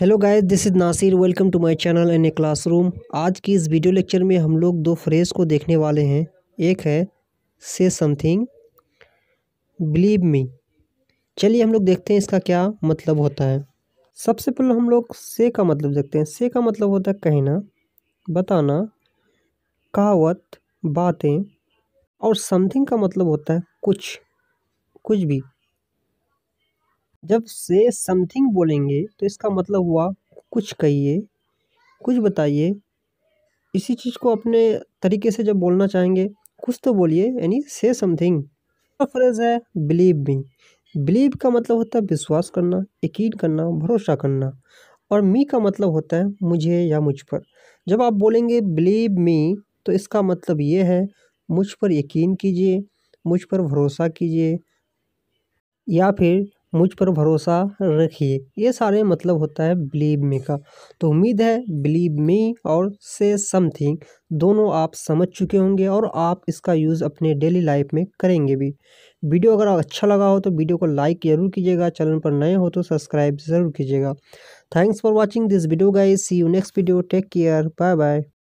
hello guys this is Nasir welcome to my channel N A classroom आज की इस video lecture में हम लोग दो फ्रेज़ को देखने वाले हैं एक है से समथिंग बिलीव मी चलिए हम लोग देखते हैं इसका क्या मतलब होता है सबसे पहले हम लोग से का मतलब देखते हैं से का मतलब होता है कहना बताना कहावत बातें और समथिंग का मतलब होता है कुछ कुछ भी जब से समथिंग बोलेंगे तो इसका मतलब हुआ कुछ कहिए कुछ बताइए इसी चीज़ को अपने तरीके से जब बोलना चाहेंगे कुछ तो बोलिए यानी से समथिंग फ्रेज है बिलीव मी बिलीव का मतलब होता है विश्वास करना यकीन करना भरोसा करना और मी का मतलब होता है मुझे या मुझ पर जब आप बोलेंगे बिलीव मी तो इसका मतलब ये है मुझ पर यकीन कीजिए मुझ पर भरोसा कीजिए या फिर मुझ पर भरोसा रखिए ये सारे मतलब होता है बिलीव मी का तो उम्मीद है बिलीव मी और से समथिंग दोनों आप समझ चुके होंगे और आप इसका यूज़ अपने डेली लाइफ में करेंगे भी वीडियो अगर अच्छा लगा हो तो वीडियो को लाइक ज़रूर कीजिएगा चैनल पर नए हो तो सब्सक्राइब ज़रूर कीजिएगा thanks for watching this video guys see you next video take care bye bye